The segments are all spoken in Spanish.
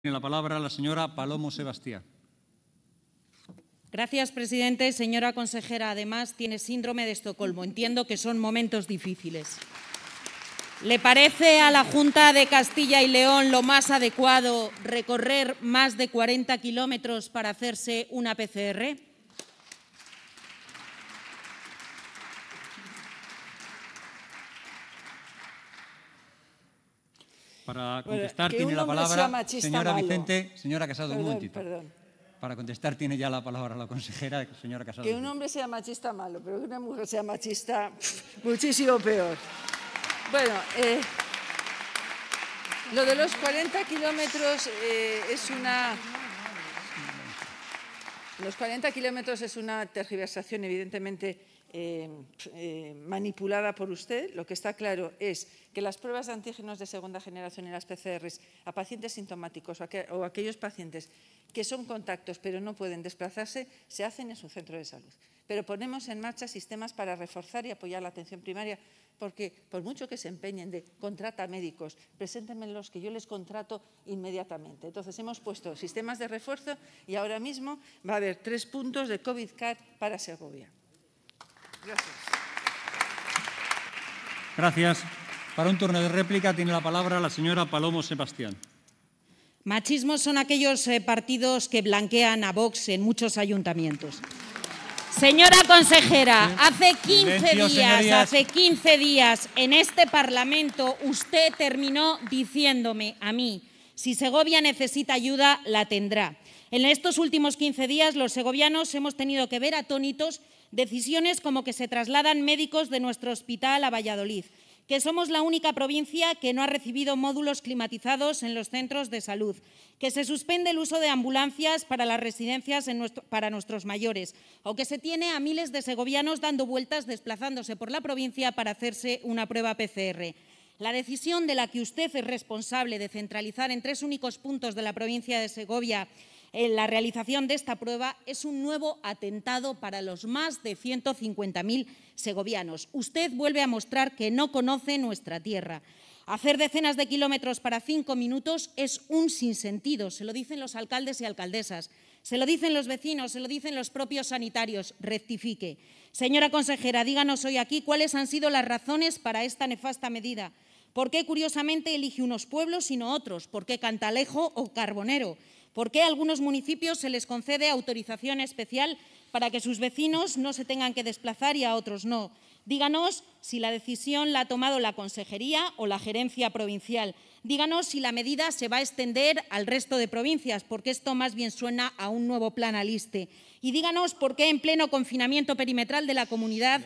Tiene la palabra la señora Palomo Sebastián. Gracias, presidente. Señora consejera, además tiene síndrome de Estocolmo. Entiendo que son momentos difíciles. ¿Le parece a la Junta de Castilla y León lo más adecuado recorrer más de 40 kilómetros para hacerse una PCR? Para contestar tiene la palabra señora Vicente, señora Casado, Para contestar tiene ya la palabra la consejera, señora Casado. Que un hombre sea machista malo, pero que una mujer sea machista muchísimo peor. Bueno, eh, lo de los 40 kilómetros eh, es una los 40 kilómetros es una tergiversación evidentemente eh, eh, manipulada por usted. Lo que está claro es que las pruebas de antígenos de segunda generación en las PCRs a pacientes sintomáticos o, o aquellos pacientes que son contactos pero no pueden desplazarse se hacen en su centro de salud pero ponemos en marcha sistemas para reforzar y apoyar la atención primaria, porque por mucho que se empeñen de contrata médicos, los que yo les contrato inmediatamente. Entonces hemos puesto sistemas de refuerzo y ahora mismo va a haber tres puntos de COVID CAT para Segovia. Gracias. Gracias. Para un turno de réplica tiene la palabra la señora Palomo Sebastián. Machismos son aquellos eh, partidos que blanquean a Vox en muchos ayuntamientos. Señora consejera, hace 15 días, hace 15 días en este Parlamento usted terminó diciéndome a mí, si Segovia necesita ayuda, la tendrá. En estos últimos 15 días los segovianos hemos tenido que ver atónitos decisiones como que se trasladan médicos de nuestro hospital a Valladolid, que somos la única provincia que no ha recibido módulos climatizados en los centros de salud, que se suspende el uso de ambulancias para las residencias para nuestros mayores o que se tiene a miles de segovianos dando vueltas desplazándose por la provincia para hacerse una prueba PCR. La decisión de la que usted es responsable de centralizar en tres únicos puntos de la provincia de Segovia eh, la realización de esta prueba es un nuevo atentado para los más de 150.000 segovianos. Usted vuelve a mostrar que no conoce nuestra tierra. Hacer decenas de kilómetros para cinco minutos es un sinsentido, se lo dicen los alcaldes y alcaldesas, se lo dicen los vecinos, se lo dicen los propios sanitarios. Rectifique. Señora consejera, díganos hoy aquí cuáles han sido las razones para esta nefasta medida. ¿Por qué, curiosamente, elige unos pueblos y no otros? ¿Por qué Cantalejo o Carbonero? ¿Por qué a algunos municipios se les concede autorización especial para que sus vecinos no se tengan que desplazar y a otros no? Díganos si la decisión la ha tomado la Consejería o la Gerencia Provincial. Díganos si la medida se va a extender al resto de provincias, porque esto más bien suena a un nuevo plan aliste. Y díganos por qué en pleno confinamiento perimetral de la comunidad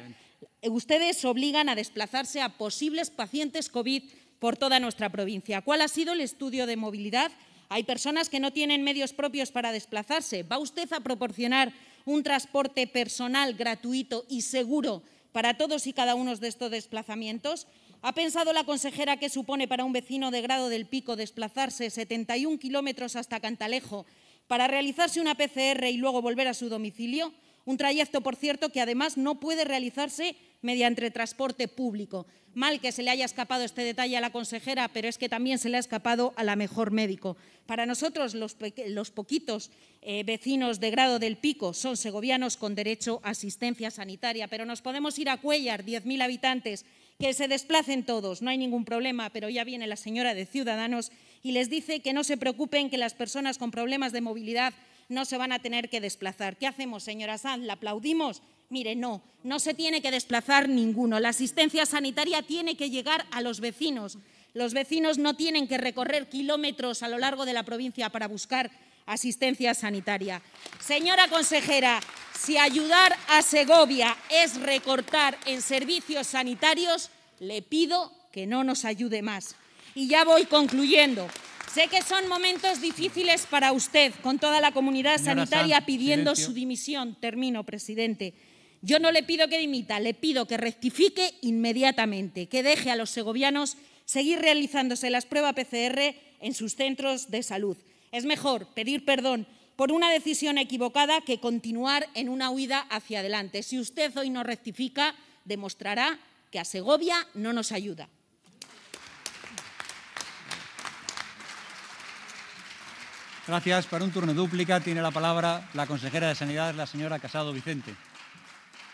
ustedes obligan a desplazarse a posibles pacientes COVID por toda nuestra provincia. ¿Cuál ha sido el estudio de movilidad? Hay personas que no tienen medios propios para desplazarse. ¿Va usted a proporcionar un transporte personal gratuito y seguro para todos y cada uno de estos desplazamientos? ¿Ha pensado la consejera qué supone para un vecino de Grado del Pico desplazarse 71 kilómetros hasta Cantalejo para realizarse una PCR y luego volver a su domicilio? Un trayecto, por cierto, que además no puede realizarse mediante transporte público. Mal que se le haya escapado este detalle a la consejera, pero es que también se le ha escapado a la mejor médico. Para nosotros, los, poquitos eh, vecinos de Grado del Pico son segovianos con derecho a asistencia sanitaria, pero nos podemos ir a Cuellar, 10.000 habitantes, que se desplacen todos, no hay ningún problema, pero ya viene la señora de Ciudadanos y les dice que no se preocupen, que las personas con problemas de movilidad no se van a tener que desplazar. ¿Qué hacemos, señora Sanz? ¿La aplaudimos? Mire, no, no se tiene que desplazar ninguno. La asistencia sanitaria tiene que llegar a los vecinos. Los vecinos no tienen que recorrer kilómetros a lo largo de la provincia para buscar asistencia sanitaria. Señora consejera, si ayudar a Segovia es recortar en servicios sanitarios, le pido que no nos ayude más. Y ya voy concluyendo. Sé que son momentos difíciles para usted, con toda la comunidad sanitaria pidiendo su dimisión. Termino, presidente. Yo no le pido que dimita, le pido que rectifique inmediatamente, que deje a los segovianos seguir realizándose las pruebas PCR en sus centros de salud. Es mejor pedir perdón por una decisión equivocada que continuar en una huida hacia adelante. Si usted hoy no rectifica, demostrará que a Segovia no nos ayuda. Gracias. Para un turno dúplica tiene la palabra la consejera de Sanidad, la señora Casado Vicente.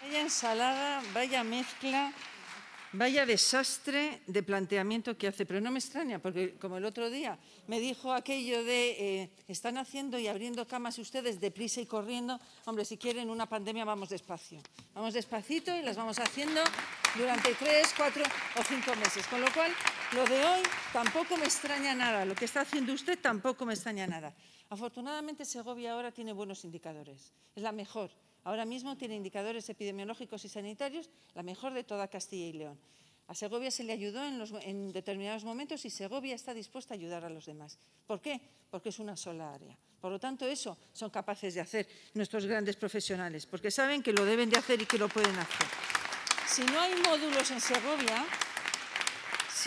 Vaya ensalada, vaya mezcla, vaya desastre de planteamiento que hace. Pero no me extraña, porque como el otro día me dijo aquello de eh, están haciendo y abriendo camas ustedes deprisa y corriendo. Hombre, si quieren una pandemia vamos despacio. Vamos despacito y las vamos haciendo durante tres, cuatro o cinco meses. Con lo cual, lo de hoy tampoco me extraña nada, lo que está haciendo usted tampoco me extraña nada. Afortunadamente Segovia ahora tiene buenos indicadores, es la mejor. Ahora mismo tiene indicadores epidemiológicos y sanitarios, la mejor de toda Castilla y León. A Segovia se le ayudó en, determinados momentos y Segovia está dispuesta a ayudar a los demás. ¿Por qué? Porque es una sola área. Por lo tanto, eso son capaces de hacer nuestros grandes profesionales, porque saben que lo deben de hacer y que lo pueden hacer. Si no hay módulos en Segovia,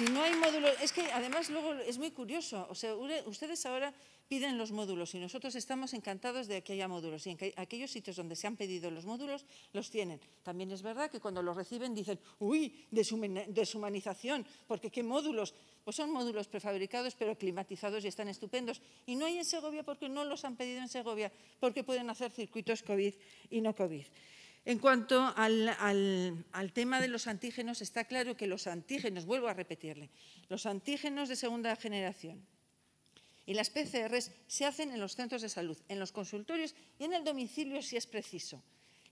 no hay módulos, es que además luego es muy curioso, o sea, ustedes ahora piden los módulos y nosotros estamos encantados de que haya módulos y en aquellos sitios donde se han pedido los módulos los tienen. También es verdad que cuando los reciben dicen, uy, deshumanización, porque qué módulos, pues son módulos prefabricados pero climatizados y están estupendos. Y no hay en Segovia porque no los han pedido en Segovia, porque pueden hacer circuitos COVID y no COVID. En cuanto al, tema de los antígenos, está claro que los antígenos, vuelvo a repetirle, los antígenos de segunda generación y las PCR se hacen en los centros de salud, en los consultorios y en el domicilio si es preciso.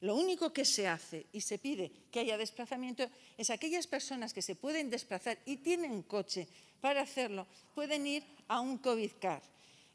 Lo único que se hace y se pide que haya desplazamiento es aquellas personas que se pueden desplazar y tienen coche para hacerlo, pueden ir a un COVID-CAR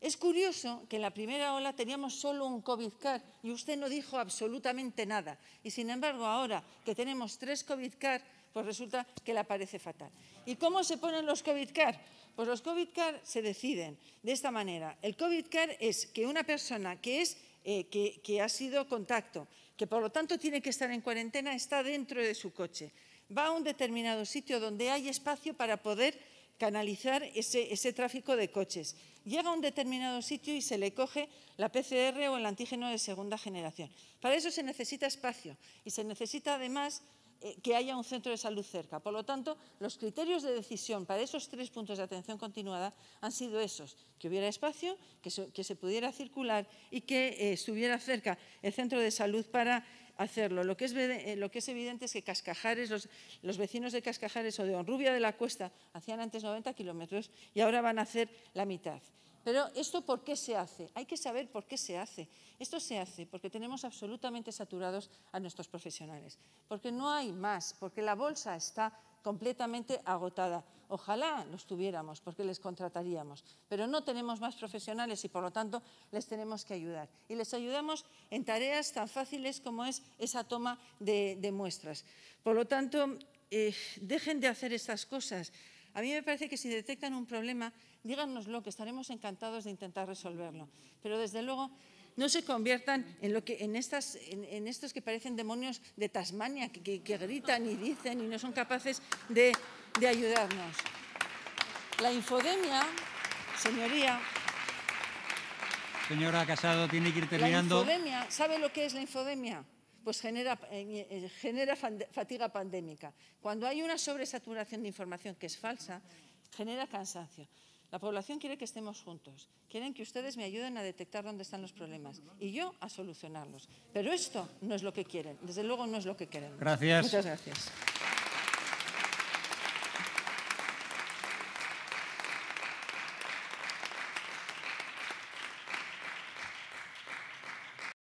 es curioso que en la primera ola teníamos solo un COVID-CAR y usted no dijo absolutamente nada. Y sin embargo, ahora que tenemos tres COVID-CAR, pues resulta que la parece fatal. ¿Y cómo se ponen los COVID-CAR? Pues los COVID-CAR se deciden de esta manera. El COVID-CAR es que una persona que, es, eh, que ha sido contacto, que por lo tanto tiene que estar en cuarentena, está dentro de su coche. Va a un determinado sitio donde hay espacio para poder canalizar ese, tráfico de coches. Llega a un determinado sitio y se le coge la PCR o el antígeno de segunda generación. Para eso se necesita espacio y se necesita además eh, que haya un centro de salud cerca. Por lo tanto, los criterios de decisión para esos tres puntos de atención continuada han sido esos, que hubiera espacio, que se, pudiera circular y que eh, estuviera cerca el centro de salud para hacerlo. Lo que es, eh, lo que es evidente es que Cascajares, los, los, vecinos de Cascajares o de Honrubia de la Cuesta hacían antes 90 kilómetros y ahora van a hacer la mitad. Pero esto por qué se hace? Hay que saber por qué se hace. Esto se hace porque tenemos absolutamente saturados a nuestros profesionales, porque no hay más, porque la bolsa está completamente agotada. Ojalá los tuviéramos porque les contrataríamos, pero no tenemos más profesionales y por lo tanto les tenemos que ayudar. Y les ayudamos en tareas tan fáciles como es esa toma de, muestras. Por lo tanto, eh, dejen de hacer estas cosas. A mí me parece que si detectan un problema, díganoslo, que estaremos encantados de intentar resolverlo. Pero desde luego no se conviertan en, estos que parecen demonios de Tasmania, que, gritan y dicen y no son capaces de, ayudarnos. La infodemia, señoría, Señora Casado, tiene que ir terminando. ¿sabe lo que es la infodemia? Pues genera, eh, genera fatiga pandémica. Cuando hay una sobresaturación de información que es falsa, genera cansancio. La población quiere que estemos juntos, quieren que ustedes me ayuden a detectar dónde están los problemas y yo a solucionarlos. Pero esto no es lo que quieren, desde luego no es lo que quieren. Gracias. Muchas gracias.